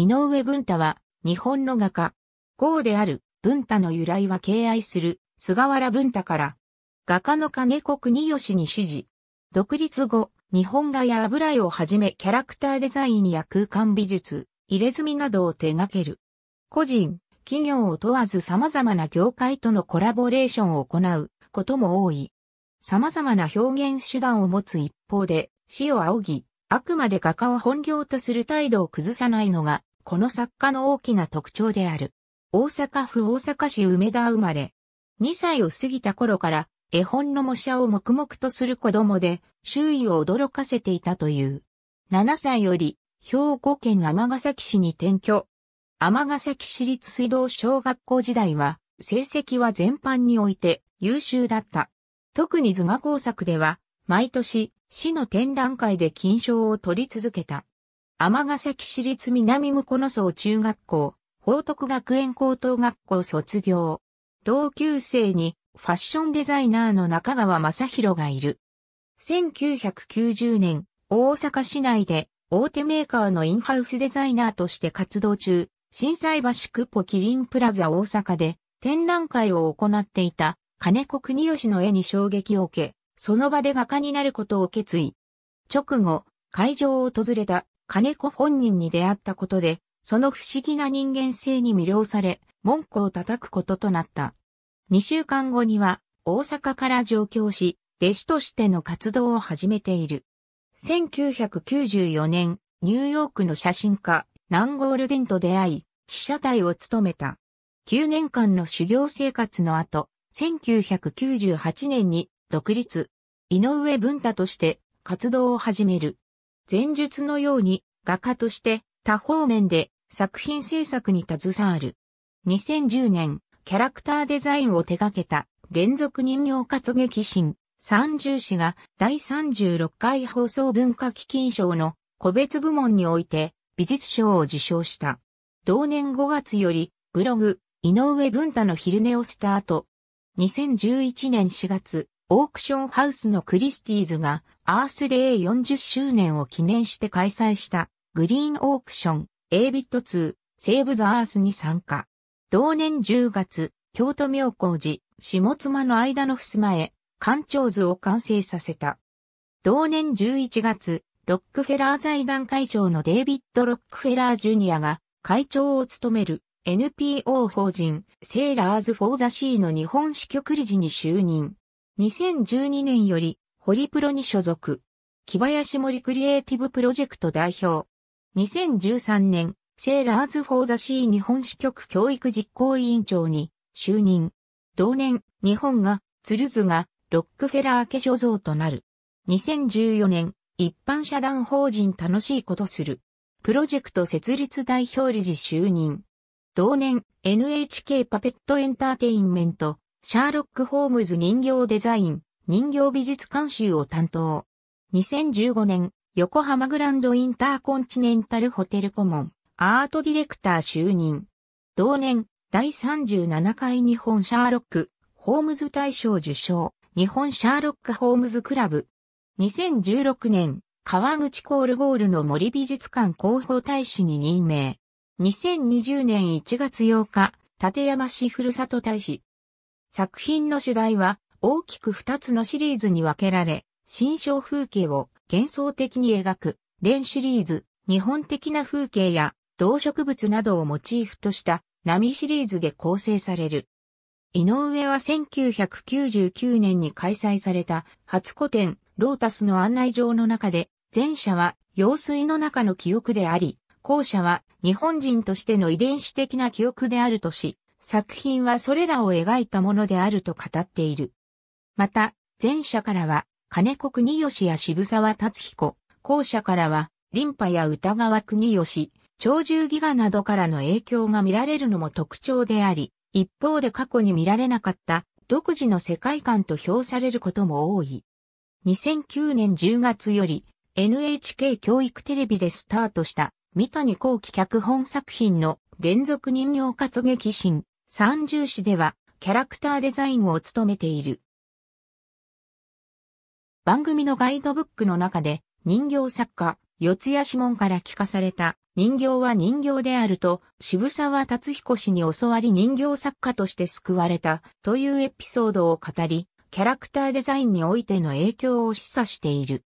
井上文太は、日本の画家。うである文太の由来は敬愛する菅原文太から、画家の金子国義に指示。独立後、日本画や油絵をはじめキャラクターデザインや空間美術、入れ墨などを手掛ける。個人、企業を問わず様々な業界とのコラボレーションを行うことも多い。様々な表現手段を持つ一方で、死を仰ぎ、あくまで画家を本業とする態度を崩さないのがこの作家の大きな特徴である。大阪府大阪市梅田生まれ。2歳を過ぎた頃から絵本の模写を黙々とする子供で周囲を驚かせていたという。7歳より兵庫県尼崎市に転居。尼崎市立水道小学校時代は成績は全般において優秀だった。特に図画工作では毎年市の展覧会で金賞を取り続けた。ヶ崎市立南向野荘中学校、宝徳学園高等学校卒業。同級生にファッションデザイナーの中川正宏がいる。1990年、大阪市内で大手メーカーのインハウスデザイナーとして活動中、震災橋クポキリンプラザ大阪で展覧会を行っていた金子国吉の絵に衝撃を受け、その場で画家になることを決意。直後、会場を訪れた金子本人に出会ったことで、その不思議な人間性に魅了され、門戸を叩くこととなった。2週間後には、大阪から上京し、弟子としての活動を始めている。1994年、ニューヨークの写真家、ナンゴールデンと出会い、被写体を務めた。9年間の修行生活の後、1998年に独立、井上文太として活動を始める。前述のように画家として多方面で作品制作に携わる。2010年、キャラクターデザインを手掛けた連続人形活劇新30誌が第36回放送文化基金賞の個別部門において美術賞を受賞した。同年5月よりブログ、井上文太の昼寝をスタート。2011年4月、オークションハウスのクリスティーズがアースデー40周年を記念して開催したグリーンオークション A ビット2セーブザアースに参加。同年10月、京都妙高寺、下妻の間の襖へ、館長図を完成させた。同年11月、ロックフェラー財団会長のデイビッド・ロックフェラージュニアが会長を務める NPO 法人セーラーズ・フォー・ザ・シーの日本支局理事に就任。2012年より、ホリプロに所属。木林森クリエイティブプロジェクト代表。2013年、セーラーズ・フォー・ザ・シー日本支局教育実行委員長に就任。同年、日本が、鶴津が、ロックフェラー家所蔵となる。2014年、一般社団法人楽しいことする。プロジェクト設立代表理事就任。同年、NHK パペットエンターテインメント、シャーロック・ホームズ人形デザイン、人形美術監修を担当。2015年、横浜グランドインターコンチネンタルホテル顧問、アートディレクター就任。同年、第37回日本シャーロック、ホームズ大賞受賞、日本シャーロック・ホームズクラブ。2016年、川口コールゴールの森美術館広報大使に任命。2020年1月8日、立山市ふるさと大使。作品の主題は大きく2つのシリーズに分けられ、新章風景を幻想的に描く、連シリーズ、日本的な風景や動植物などをモチーフとした波シリーズで構成される。井上は1999年に開催された初古典ロータスの案内状の中で、前者は用水の中の記憶であり、後者は日本人としての遺伝子的な記憶であるとし、作品はそれらを描いたものであると語っている。また、前者からは、金子国吉や渋沢達彦、後者からは、林波や歌川国吉、鳥獣戯画などからの影響が見られるのも特徴であり、一方で過去に見られなかった独自の世界観と評されることも多い。2009年10月より NHK 教育テレビでスタートした三谷幸喜脚本作品の連続人形活劇新三重詩ではキャラクターデザインを務めている。番組のガイドブックの中で人形作家、四谷志門から聞かされた人形は人形であると渋沢達彦氏に教わり人形作家として救われたというエピソードを語り、キャラクターデザインにおいての影響を示唆している。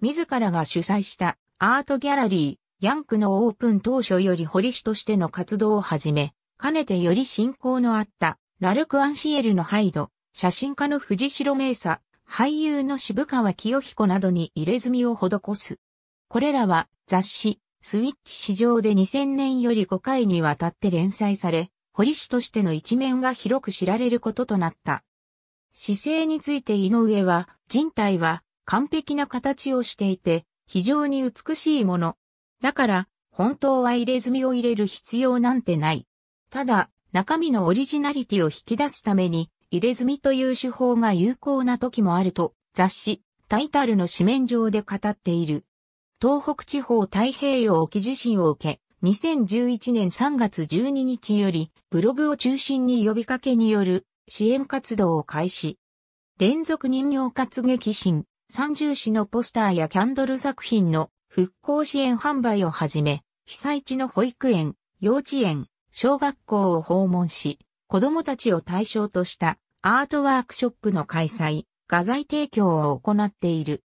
自らが主催したアートギャラリー、ヤンクのオープン当初より堀氏としての活動を始め、かねてより信仰のあったラルク・アンシエルのハイド、写真家の藤代明佐、俳優の渋川清彦などに入れ墨を施す。これらは雑誌、スイッチ市場で2000年より5回にわたって連載され、堀氏としての一面が広く知られることとなった。姿勢について井上は、人体は完璧な形をしていて、非常に美しいもの、だから、本当は入れ墨を入れる必要なんてない。ただ、中身のオリジナリティを引き出すために、入れ墨という手法が有効な時もあると、雑誌、タイタルの紙面上で語っている。東北地方太平洋沖地震を受け、2011年3月12日より、ブログを中心に呼びかけによる支援活動を開始。連続人形活劇新、三重市のポスターやキャンドル作品の復興支援販売をはじめ、被災地の保育園、幼稚園、小学校を訪問し、子供たちを対象としたアートワークショップの開催、画材提供を行っている。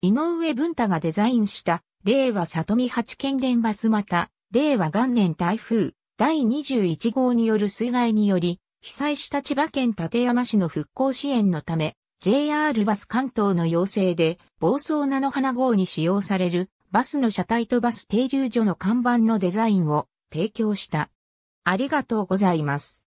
井上文太がデザインした令和里見八県電バスまた、令和元年台風第21号による水害により、被災した千葉県館山市の復興支援のため、JR バス関東の要請で、暴走菜の花号に使用される、バスの車体とバス停留所の看板のデザインを提供した。ありがとうございます。